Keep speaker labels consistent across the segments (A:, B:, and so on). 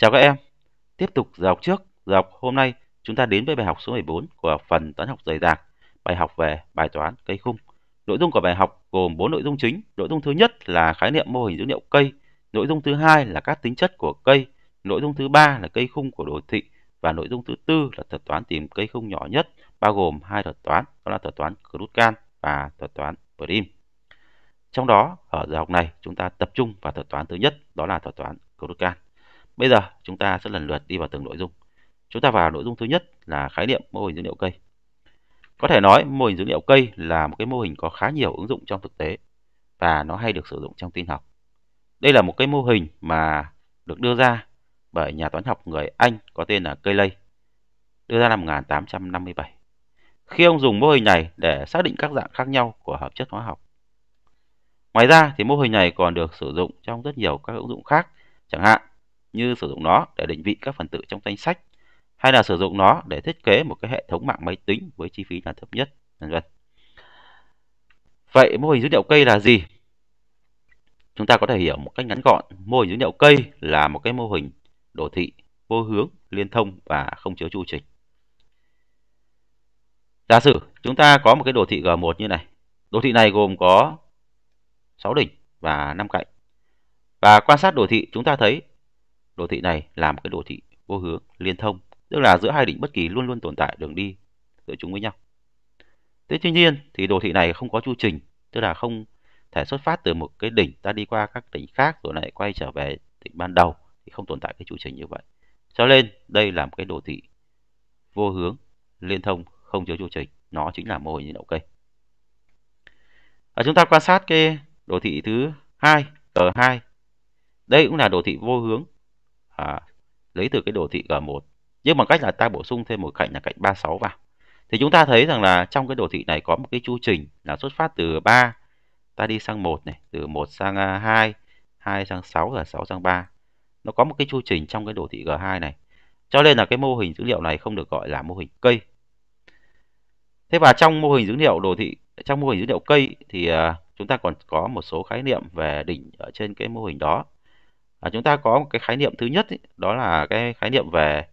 A: Chào các em, tiếp tục giờ học trước, giờ học hôm nay chúng ta đến với bài học số 14 của phần toán học dày đặc, bài học về bài toán cây khung. Nội dung của bài học gồm 4 nội dung chính. Nội dung thứ nhất là khái niệm mô hình dữ liệu cây, nội dung thứ hai là các tính chất của cây, nội dung thứ ba là cây khung của đồ thị và nội dung thứ tư là thuật toán tìm cây khung nhỏ nhất, bao gồm hai thuật toán, đó là thuật toán Kruskal và thuật toán Prim. Trong đó, ở giờ học này chúng ta tập trung vào thuật toán thứ nhất, đó là thuật toán Kruskal. Bây giờ chúng ta sẽ lần lượt đi vào từng nội dung. Chúng ta vào nội dung thứ nhất là khái niệm mô hình dữ liệu cây. Có thể nói mô hình dữ liệu cây là một cái mô hình có khá nhiều ứng dụng trong thực tế và nó hay được sử dụng trong tin học. Đây là một cái mô hình mà được đưa ra bởi nhà toán học người Anh có tên là Cayley, đưa ra năm 1857. Khi ông dùng mô hình này để xác định các dạng khác nhau của hợp chất hóa học. Ngoài ra thì mô hình này còn được sử dụng trong rất nhiều các ứng dụng khác, chẳng hạn như sử dụng nó để định vị các phần tử trong danh sách hay là sử dụng nó để thiết kế một cái hệ thống mạng máy tính với chi phí là thấp nhất, vân vân. Vậy mô hình dữ liệu cây là gì? Chúng ta có thể hiểu một cách ngắn gọn, mô hình dữ liệu cây là một cái mô hình đồ thị vô hướng, liên thông và không chứa chu trình. Giả sử chúng ta có một cái đồ thị G1 như này. Đồ thị này gồm có 6 đỉnh và 5 cạnh. Và quan sát đồ thị chúng ta thấy Đô thị này là một cái đô thị vô hướng, liên thông, tức là giữa hai đỉnh bất kỳ luôn luôn tồn tại đường đi giữa chúng với nhau. Thế tuy nhiên thì đồ thị này không có chu trình, tức là không thể xuất phát từ một cái đỉnh ta đi qua các đỉnh khác rồi lại quay trở về đỉnh ban đầu thì không tồn tại cái chu trình như vậy. Cho nên đây là một cái đồ thị vô hướng, liên thông, không chứa chu trình, nó chính là mô hình như đậu cây. Ở chúng ta quan sát cái đồ thị thứ hai, G2. Đây cũng là đồ thị vô hướng, à, lấy từ cái đồ thị G1 nhưng bằng cách là ta bổ sung thêm một cạnh là cạnh 36 vào thì chúng ta thấy rằng là trong cái đồ thị này có một cái chu trình là xuất phát từ 3 ta đi sang 1 này từ 1 sang 2 à, 2 sang 6 và 6 sang 3 nó có một cái chu trình trong cái đồ thị G2 này cho nên là cái mô hình dữ liệu này không được gọi là mô hình cây thế và trong mô hình dữ liệu đồ thị trong mô hình dữ liệu cây thì à, chúng ta còn có một số khái niệm về đỉnh ở trên cái mô hình đó à, chúng ta có một cái khái niệm thứ nhất ý, đó là cái khái niệm về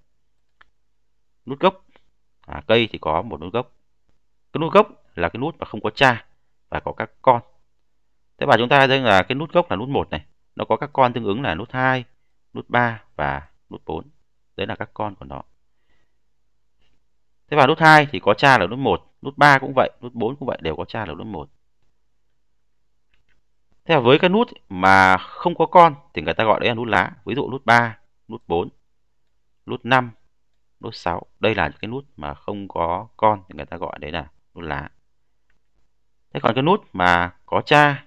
A: nút gốc à, cây thì có một nút gốc cái nút gốc là cái nút mà không có cha và có các con thế và chúng ta thấy là cái nút gốc là nút một này nó có các con tương ứng là nút 2, nút 3 và nút 4 đấy là các con của nó thế và nút 2 thì có cha là nút 1 nút 3 cũng vậy nút 4 cũng vậy đều có cha là nút 1 Thế là với cái nút mà không có con thì người ta gọi đấy là nút lá. Ví dụ nút 3, nút 4, nút 5, nút 6. Đây là những cái nút mà không có con thì người ta gọi đấy là nút lá. Thế còn cái nút mà có cha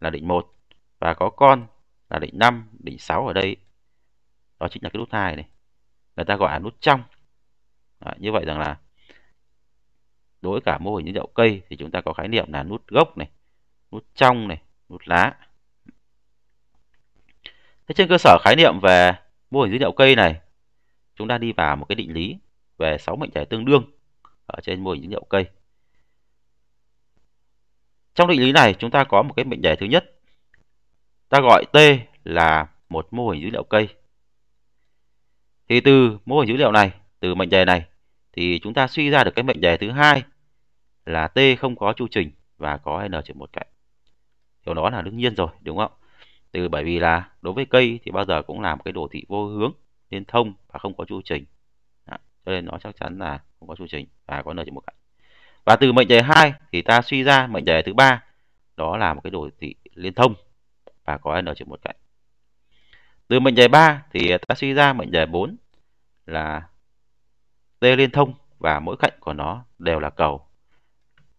A: là định 1 và có con là định 5, định 6 ở đây. Đó chính là cái nút 2 này. Người ta gọi là nút trong. Đó, như vậy rằng là đối với cả mô hình như đậu cây thì chúng ta có khái niệm là nút gốc này, nút trong này, một lá. Thế trên cơ sở khái niệm về mô hình dữ liệu cây này, chúng ta đi vào một cái định lý về 6 mệnh đề tương đương ở trên mô hình dữ liệu cây. Trong định lý này chúng ta có một cái mệnh đề thứ nhất. Ta gọi T là một mô hình dữ liệu cây. Thì từ mô hình dữ liệu này, từ mệnh đề này thì chúng ta suy ra được cái mệnh đề thứ hai là T không có chu trình và có n 1 cạnh điều đó là đương nhiên rồi đúng không từ bởi vì là đối với cây thì bao giờ cũng làm cái đồ thị vô hướng liên thông và không có chu trình đó. cho nên nó chắc chắn là không có chu trình và có nơi chỉ một cạnh và từ mệnh đề 2 thì ta suy ra mệnh đề thứ ba đó là một cái đồ thị liên thông và có n trừ một cạnh từ mệnh đề 3 thì ta suy ra mệnh đề 4 là t liên thông và mỗi cạnh của nó đều là cầu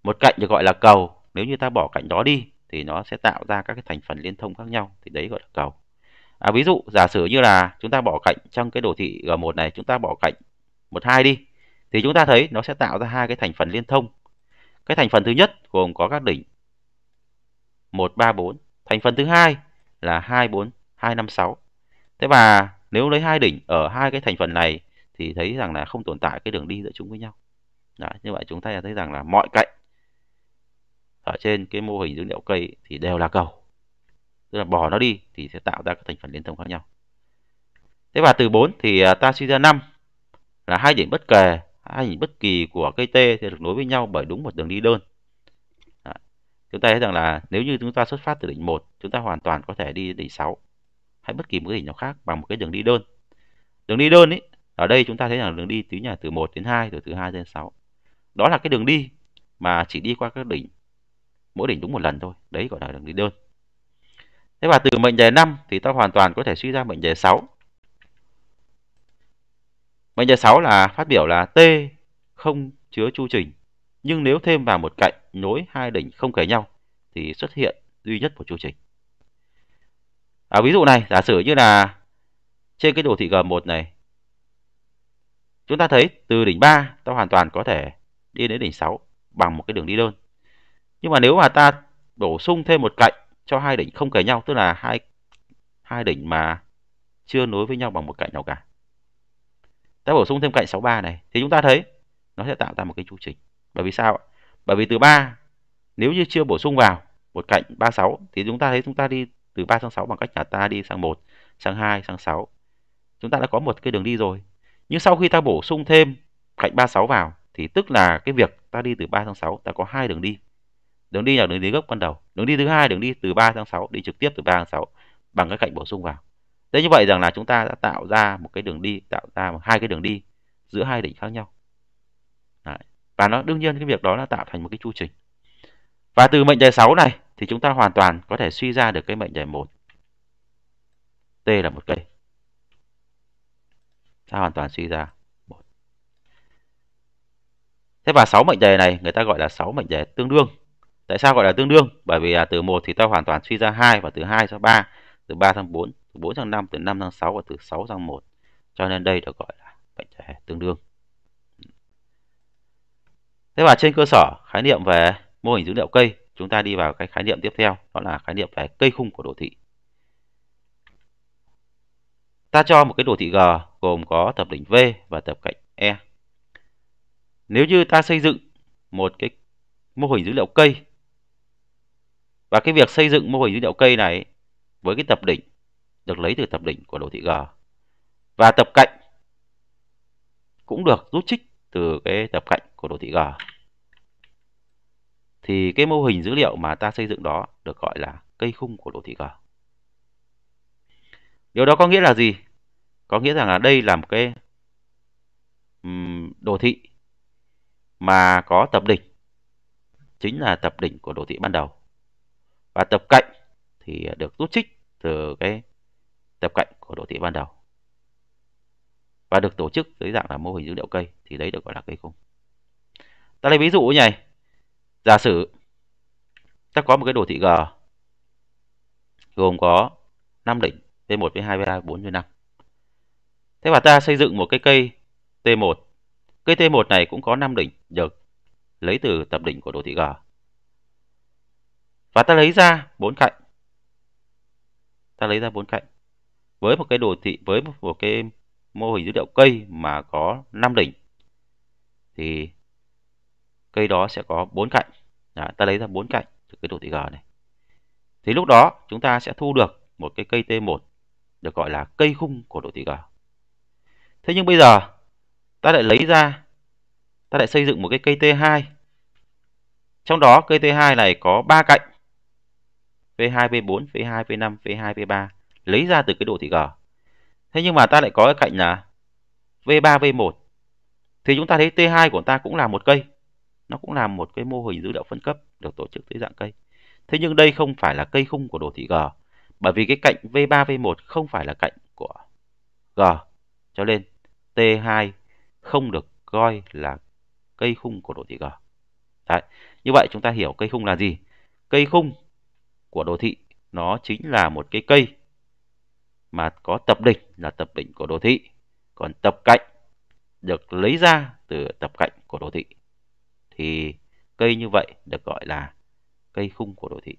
A: một cạnh được gọi là cầu nếu như ta bỏ cạnh đó đi thì nó sẽ tạo ra các cái thành phần liên thông khác nhau thì đấy gọi là cầu à, ví dụ giả sử như là chúng ta bỏ cạnh trong cái đồ thị G1 này chúng ta bỏ cạnh một hai đi thì chúng ta thấy nó sẽ tạo ra hai cái thành phần liên thông cái thành phần thứ nhất gồm có các đỉnh 1, 3, 4. thành phần thứ hai là 2, 2, 4, 5, 6. thế và nếu lấy hai đỉnh ở hai cái thành phần này thì thấy rằng là không tồn tại cái đường đi giữa chúng với nhau Đấy, như vậy chúng ta thấy rằng là mọi cạnh ở trên cái mô hình dữ liệu cây ấy, thì đều là cầu tức là bỏ nó đi thì sẽ tạo ra các thành phần liên thông khác nhau thế và từ 4 thì à, ta suy ra 5 là hai đỉnh bất kể hai đỉnh bất kỳ của cây T thì được nối với nhau bởi đúng một đường đi đơn Đó. chúng ta thấy rằng là nếu như chúng ta xuất phát từ đỉnh 1 chúng ta hoàn toàn có thể đi đến đỉnh 6 hay bất kỳ một cái đỉnh nào khác bằng một cái đường đi đơn đường đi đơn ý. ở đây chúng ta thấy rằng đường đi tính là từ 1 đến 2 rồi từ 2 đến 6 đó là cái đường đi mà chỉ đi qua các đỉnh mỗi đỉnh đúng một lần thôi đấy gọi là đường đi đơn thế và từ mệnh đề 5 thì ta hoàn toàn có thể suy ra mệnh đề 6 mệnh đề 6 là phát biểu là t không chứa chu trình nhưng nếu thêm vào một cạnh nối hai đỉnh không kề nhau thì xuất hiện duy nhất một chu trình à, ví dụ này giả sử như là trên cái đồ thị G1 này chúng ta thấy từ đỉnh 3 ta hoàn toàn có thể đi đến đỉnh 6 bằng một cái đường đi đơn nhưng mà nếu mà ta bổ sung thêm một cạnh cho hai đỉnh không kề nhau tức là hai hai đỉnh mà chưa nối với nhau bằng một cạnh nào cả ta bổ sung thêm cạnh 63 này thì chúng ta thấy nó sẽ tạo ra một cái chu trình bởi vì sao ạ bởi vì từ 3 nếu như chưa bổ sung vào một cạnh 36 thì chúng ta thấy chúng ta đi từ 3 sang 6 bằng cách là ta đi sang 1 sang 2 sang 6 chúng ta đã có một cái đường đi rồi nhưng sau khi ta bổ sung thêm cạnh 36 vào thì tức là cái việc ta đi từ 3 sang 6 ta có hai đường đi Đường đi là đường đi gốc ban đầu. Đường đi thứ hai đường đi từ 3 tháng 6 đi trực tiếp từ 3 tháng 6 bằng các cạnh bổ sung vào. Thế như vậy rằng là chúng ta đã tạo ra một cái đường đi, tạo ra một hai cái đường đi giữa hai đỉnh khác nhau. Đấy. Và nó đương nhiên cái việc đó là tạo thành một cái chu trình. Và từ mệnh đề 6 này thì chúng ta hoàn toàn có thể suy ra được cái mệnh đề 1. T là một cây. Ta hoàn toàn suy ra. Thế và 6 mệnh đề này người ta gọi là 6 mệnh đề tương đương. Tại sao gọi là tương đương? Bởi vì là từ 1 thì ta hoàn toàn suy ra 2 và từ 2 ra 3, từ 3 sang 4, từ 4 sang 5, từ 5 sang 6 và từ 6 sang 1. Cho nên đây được gọi là bệnh thể tương đương. Thế và trên cơ sở khái niệm về mô hình dữ liệu cây, chúng ta đi vào cái khái niệm tiếp theo, đó là khái niệm về cây khung của đồ thị. Ta cho một cái đồ thị G gồm có tập đỉnh V và tập cạnh E. Nếu như ta xây dựng một cái mô hình dữ liệu cây và cái việc xây dựng mô hình dữ liệu cây này với cái tập đỉnh được lấy từ tập đỉnh của đồ thị G. Và tập cạnh cũng được rút trích từ cái tập cạnh của đồ thị G. Thì cái mô hình dữ liệu mà ta xây dựng đó được gọi là cây khung của đồ thị G. Điều đó có nghĩa là gì? Có nghĩa rằng là đây là một cái đồ thị mà có tập đỉnh chính là tập đỉnh của đồ thị ban đầu và tập cạnh thì được rút trích từ cái tập cạnh của đồ thị ban đầu và được tổ chức dưới dạng là mô hình dữ liệu cây thì đấy được gọi là cây khung. Ta lấy ví dụ như này. Giả sử ta có một cái đồ thị G gồm có 5 đỉnh V1, V2, V3, V4, V5. Thế và ta xây dựng một cái cây T1. Cây T1 này cũng có 5 đỉnh được lấy từ tập đỉnh của đồ thị G. Và ta lấy ra bốn cạnh. Ta lấy ra bốn cạnh. Với một cái đồ thị với một, một cái mô hình dữ liệu cây mà có 5 đỉnh thì cây đó sẽ có bốn cạnh. Đó, ta lấy ra bốn cạnh từ cái đồ thị G này. Thì lúc đó chúng ta sẽ thu được một cái cây T1 được gọi là cây khung của đồ thị G. Thế nhưng bây giờ ta lại lấy ra ta lại xây dựng một cái cây T2. Trong đó cây T2 này có 3 cạnh V2, V4, V2, V5, V2, V3 lấy ra từ cái đồ thị G. Thế nhưng mà ta lại có cái cạnh là V3, V1. Thì chúng ta thấy T2 của ta cũng là một cây. Nó cũng là một cái mô hình dữ liệu phân cấp được tổ chức dưới dạng cây. Thế nhưng đây không phải là cây khung của đồ thị G. Bởi vì cái cạnh V3, V1 không phải là cạnh của G. Cho nên T2 không được coi là cây khung của đồ thị G. Đấy. Như vậy chúng ta hiểu cây khung là gì? Cây khung của đô thị nó chính là một cái cây mà có tập đỉnh là tập đỉnh của đô thị còn tập cạnh được lấy ra từ tập cạnh của đô thị thì cây như vậy được gọi là cây khung của đô thị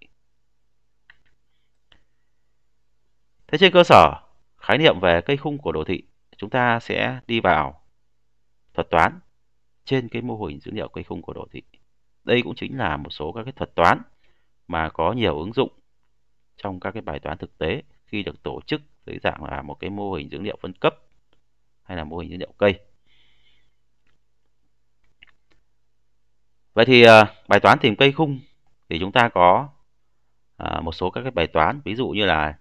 A: thế trên cơ sở khái niệm về cây khung của đô thị chúng ta sẽ đi vào thuật toán trên cái mô hình dữ liệu cây khung của đô thị đây cũng chính là một số các cái thuật toán mà có nhiều ứng dụng trong các cái bài toán thực tế khi được tổ chức dưới dạng là một cái mô hình dữ liệu phân cấp hay là mô hình dữ liệu cây. Vậy thì à, bài toán tìm cây khung thì chúng ta có à, một số các cái bài toán ví dụ như là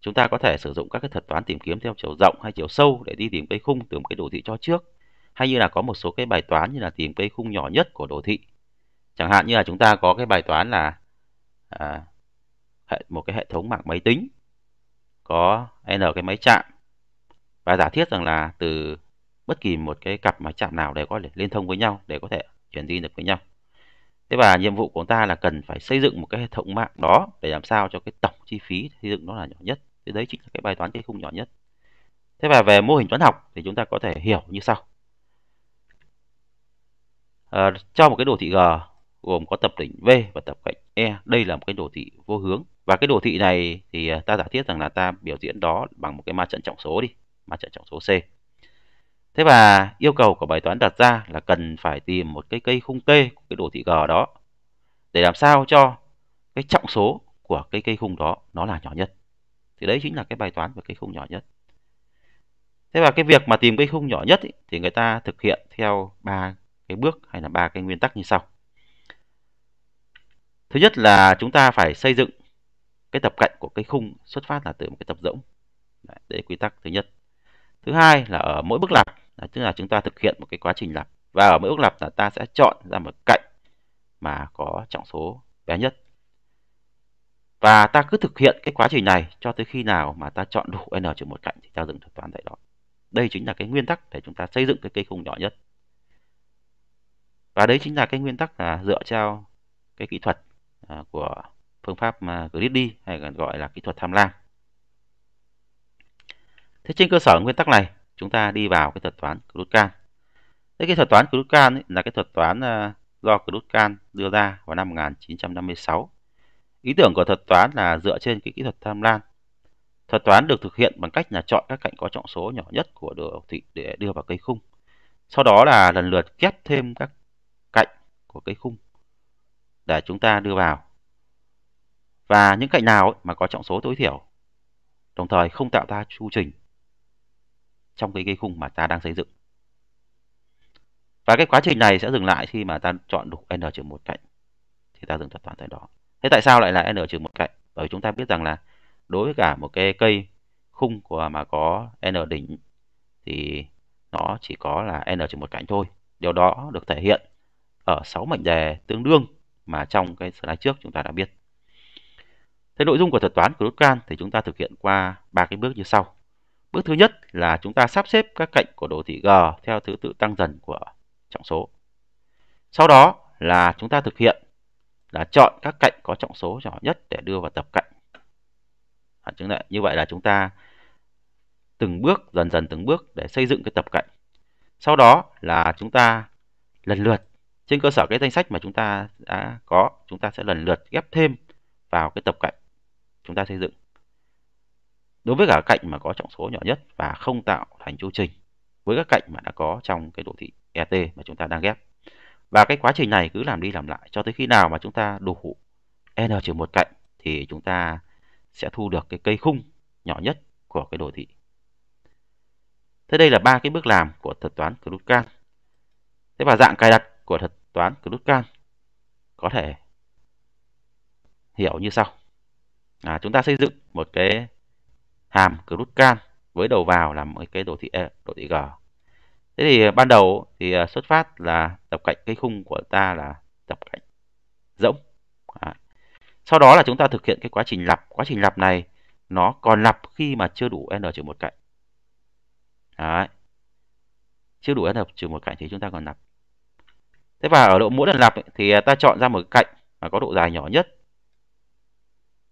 A: chúng ta có thể sử dụng các cái thuật toán tìm kiếm theo chiều rộng hay chiều sâu để đi tìm cây khung từ một cái đồ thị cho trước hay như là có một số cái bài toán như là tìm cây khung nhỏ nhất của đồ thị chẳng hạn như là chúng ta có cái bài toán là à, hệ một cái hệ thống mạng máy tính có n cái máy chạm và giả thiết rằng là từ bất kỳ một cái cặp máy chạm nào để có thể liên thông với nhau để có thể chuyển tin được với nhau thế và nhiệm vụ của chúng ta là cần phải xây dựng một cái hệ thống mạng đó để làm sao cho cái tổng chi phí xây dựng nó là nhỏ nhất thế đấy chính là cái bài toán cái khung nhỏ nhất thế và về mô hình toán học thì chúng ta có thể hiểu như sau à, cho một cái đồ thị g gồm có tập đỉnh V và tập cạnh E. Đây là một cái đồ thị vô hướng. Và cái đồ thị này thì à, ta giả thiết rằng là ta biểu diễn đó bằng một cái ma trận trọng số đi, ma trận trọng số C. Thế và yêu cầu của bài toán đặt ra là cần phải tìm một cái cây khung kê của cái đồ thị G đó để làm sao cho cái trọng số của cái cây khung đó nó là nhỏ nhất. Thì đấy chính là cái bài toán về cây khung nhỏ nhất. Thế và cái việc mà tìm cây khung nhỏ nhất ý, thì người ta thực hiện theo ba cái bước hay là ba cái nguyên tắc như sau. Thứ nhất là chúng ta phải xây dựng cái tập cạnh của cái khung xuất phát là từ một cái tập rỗng. Đấy, đấy quy tắc thứ nhất. Thứ hai là ở mỗi bước lặp, tức là chúng ta thực hiện một cái quá trình lặp. Và ở mỗi bước lặp là ta sẽ chọn ra một cạnh mà có trọng số bé nhất. Và ta cứ thực hiện cái quá trình này cho tới khi nào mà ta chọn đủ n trừ một cạnh thì ta dừng thuật toán tại đó. Đây chính là cái nguyên tắc để chúng ta xây dựng cái cây khung nhỏ nhất. Và đấy chính là cái nguyên tắc là dựa theo cái kỹ thuật À, của phương pháp mà đi hay còn gọi là kỹ thuật tham lam. Thế trên cơ sở nguyên tắc này, chúng ta đi vào cái thuật toán Krutkan. Thế cái thuật toán Krutkan ấy, là cái thuật toán à, do Krutkan đưa ra vào năm 1956. Ý tưởng của thuật toán là dựa trên cái kỹ thuật tham lam. Thuật toán được thực hiện bằng cách là chọn các cạnh có trọng số nhỏ nhất của đồ thị để đưa vào cây khung. Sau đó là lần lượt ghép thêm các cạnh của cây khung để chúng ta đưa vào. Và những cạnh nào mà có trọng số tối thiểu, đồng thời không tạo ra chu trình trong cái, cái khung mà ta đang xây dựng. Và cái quá trình này sẽ dừng lại khi mà ta chọn đủ n trừ một cạnh. Thì ta dừng thuật toàn tại đó. Thế tại sao lại là n trừ một cạnh? Bởi vì chúng ta biết rằng là đối với cả một cái cây khung của mà có n đỉnh thì nó chỉ có là n trừ một cạnh thôi. Điều đó được thể hiện ở 6 mệnh đề tương đương mà trong cái slide trước chúng ta đã biết. Thế nội dung của thuật toán của can thì chúng ta thực hiện qua ba cái bước như sau. Bước thứ nhất là chúng ta sắp xếp các cạnh của đồ thị G theo thứ tự tăng dần của trọng số. Sau đó là chúng ta thực hiện là chọn các cạnh có trọng số nhỏ nhất để đưa vào tập cạnh. À, như vậy là chúng ta từng bước dần dần từng bước để xây dựng cái tập cạnh. Sau đó là chúng ta lần lượt trên cơ sở cái danh sách mà chúng ta đã có, chúng ta sẽ lần lượt ghép thêm vào cái tập cạnh chúng ta xây dựng. Đối với cả cạnh mà có trọng số nhỏ nhất và không tạo thành chu trình với các cạnh mà đã có trong cái đồ thị ET mà chúng ta đang ghép. Và cái quá trình này cứ làm đi làm lại cho tới khi nào mà chúng ta đủ n một cạnh thì chúng ta sẽ thu được cái cây khung nhỏ nhất của cái đồ thị. Thế đây là ba cái bước làm của thuật toán Krutkan. Thế và dạng cài đặt của thuật toán Kruskal có thể hiểu như sau. À, chúng ta xây dựng một cái hàm Kruskal với đầu vào là một cái đồ thị à, đồ thị G. Thế thì à, ban đầu thì à, xuất phát là tập cạnh cái khung của ta là tập cạnh rỗng. À. Sau đó là chúng ta thực hiện cái quá trình lặp. Quá trình lặp này nó còn lặp khi mà chưa đủ n trừ một cạnh. Đấy. Chưa đủ n trừ một cạnh thì chúng ta còn lặp. Thế và ở độ mỗi lần lặp ấy, thì à, ta chọn ra một cạnh mà có độ dài nhỏ nhất.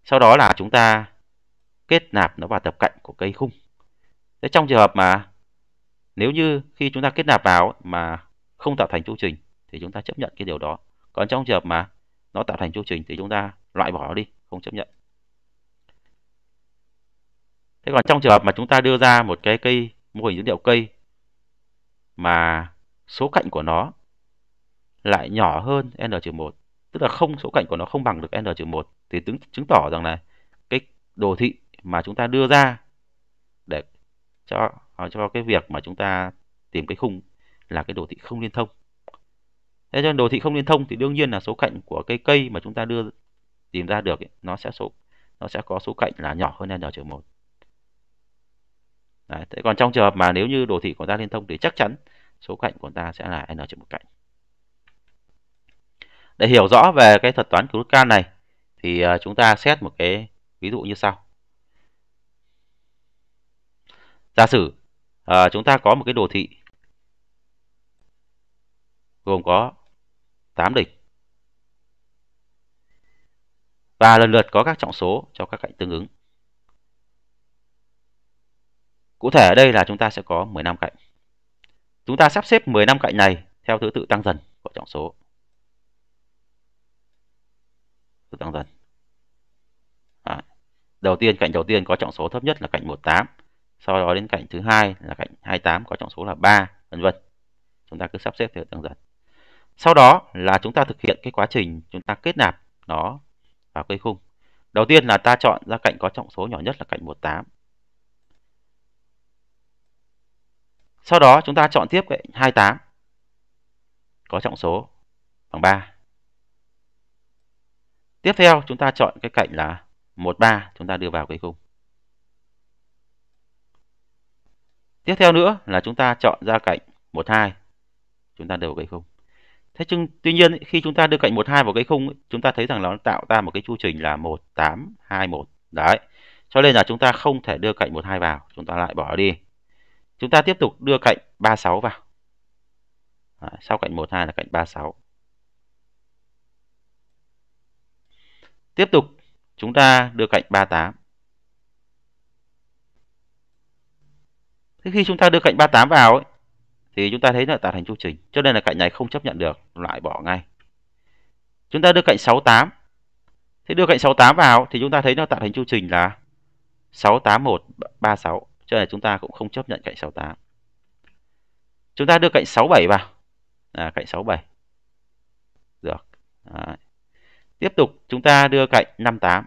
A: Sau đó là chúng ta kết nạp nó vào tập cạnh của cây khung. Thế trong trường hợp mà nếu như khi chúng ta kết nạp vào mà không tạo thành chu trình thì chúng ta chấp nhận cái điều đó. Còn trong trường hợp mà nó tạo thành chu trình thì chúng ta loại bỏ nó đi, không chấp nhận. Thế còn trong trường hợp mà chúng ta đưa ra một cái cây mô hình dữ liệu cây mà số cạnh của nó lại nhỏ hơn n-1, tức là không số cạnh của nó không bằng được n-1 thì chứng chứng tỏ rằng là cái đồ thị mà chúng ta đưa ra để cho ờ, cho cái việc mà chúng ta tìm cái khung là cái đồ thị không liên thông. Thế cho đồ thị không liên thông thì đương nhiên là số cạnh của cái cây mà chúng ta đưa tìm ra được ấy, nó sẽ số nó sẽ có số cạnh là nhỏ hơn n-1. Đấy, thế còn trong trường hợp mà nếu như đồ thị của ta liên thông thì chắc chắn số cạnh của ta sẽ là n trừ một cạnh. Để hiểu rõ về cái thuật toán cửu cam này thì ờ, chúng ta xét một cái ví dụ như sau. Giả sử à, chúng ta có một cái đồ thị gồm có 8 đỉnh và lần lượt có các trọng số cho các cạnh tương ứng. Cụ thể ở đây là chúng ta sẽ có 15 cạnh. Chúng ta sắp xếp 15 cạnh này theo thứ tự tăng dần của trọng số cứ tăng dần Đấy. đầu tiên cạnh đầu tiên có trọng số thấp nhất là cạnh 18 sau đó đến cạnh thứ hai là cạnh 28 có trọng số là 3 vân vân chúng ta cứ sắp xếp theo tăng dần sau đó là chúng ta thực hiện cái quá trình chúng ta kết nạp nó vào cây khung đầu tiên là ta chọn ra cạnh có trọng số nhỏ nhất là cạnh 18 sau đó chúng ta chọn tiếp cạnh 28 có trọng số bằng 3 Tiếp theo chúng ta chọn cái cạnh là 13 chúng ta đưa vào cái khung. Tiếp theo nữa là chúng ta chọn ra cạnh 12 chúng ta đưa vào cái khung. Thế nhưng tuy nhiên khi chúng ta đưa cạnh 12 vào cái khung chúng ta thấy rằng nó tạo ra một cái chu trình là 1821. Đấy. Cho nên là chúng ta không thể đưa cạnh 12 vào, chúng ta lại bỏ đi. Chúng ta tiếp tục đưa cạnh 36 vào. Đấy, sau cạnh 12 là cạnh 36. Tiếp tục, chúng ta đưa cạnh 38. Thế khi chúng ta đưa cạnh 38 vào ấy, thì chúng ta thấy nó tạo thành chu trình. Cho nên là cạnh này không chấp nhận được, loại bỏ ngay. Chúng ta đưa cạnh 68. Thế đưa cạnh 68 vào thì chúng ta thấy nó tạo thành chu trình là 68136. Cho nên là chúng ta cũng không chấp nhận cạnh 68. Chúng ta đưa cạnh 67 vào. À, cạnh 67. Được. Đấy. Tiếp tục chúng ta đưa cạnh 58.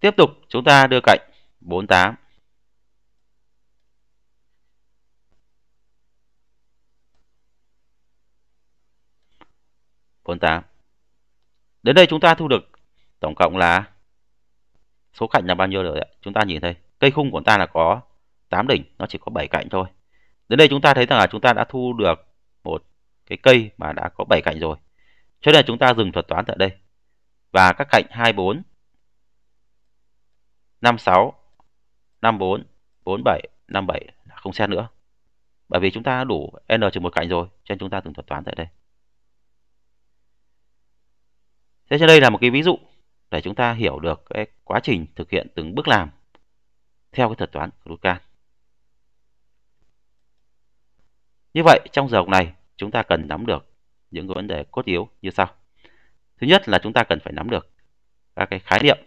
A: Tiếp tục chúng ta đưa cạnh 48. bốn tám đến đây chúng ta thu được tổng cộng là số cạnh là bao nhiêu rồi ạ chúng ta nhìn thấy cây khung của ta là có 8 đỉnh nó chỉ có 7 cạnh thôi đến đây chúng ta thấy rằng là chúng ta đã thu được cái cây mà đã có 7 cạnh rồi. Cho nên chúng ta dừng thuật toán tại đây. Và các cạnh 24, 56, 54, 47, 57 không xét nữa. Bởi vì chúng ta đủ n trừ một cạnh rồi, cho nên chúng ta dừng thuật toán tại đây. Thế trên đây là một cái ví dụ để chúng ta hiểu được cái quá trình thực hiện từng bước làm theo cái thuật toán của Như vậy trong giờ học này chúng ta cần nắm được những cái vấn đề cốt yếu như sau. Thứ nhất là chúng ta cần phải nắm được các cái khái niệm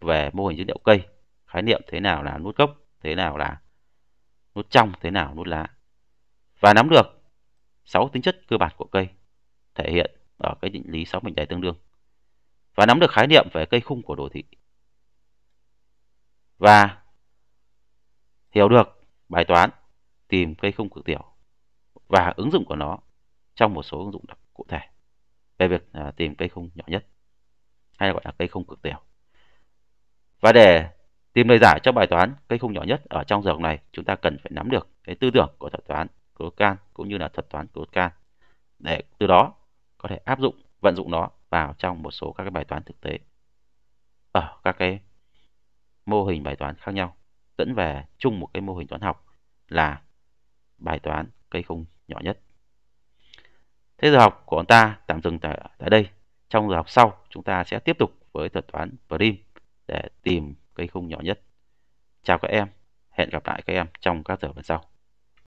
A: về mô hình dữ liệu cây, khái niệm thế nào là nút gốc, thế nào là nút trong, thế nào nút lá. Và nắm được 6 tính chất cơ bản của cây thể hiện ở cái định lý 6 mệnh đề tương đương. Và nắm được khái niệm về cây khung của đồ thị. Và hiểu được bài toán tìm cây khung cực tiểu và ứng dụng của nó trong một số ứng dụng cụ thể về việc à, tìm cây khung nhỏ nhất hay gọi là cây khung cực tiểu. Và để tìm lời giải cho bài toán cây khung nhỏ nhất ở trong giờ học này, chúng ta cần phải nắm được cái tư tưởng của thuật toán can cũng như là thuật toán Kurokan để từ đó có thể áp dụng vận dụng nó vào trong một số các cái bài toán thực tế ở các cái mô hình bài toán khác nhau dẫn về chung một cái mô hình toán học là bài toán cây khung nhỏ nhất. Thế giờ học của chúng ta tạm dừng tại, tại đây. Trong giờ học sau, chúng ta sẽ tiếp tục với thuật toán prim để tìm cây khung nhỏ nhất. Chào các em, hẹn gặp lại các em trong các giờ phần sau.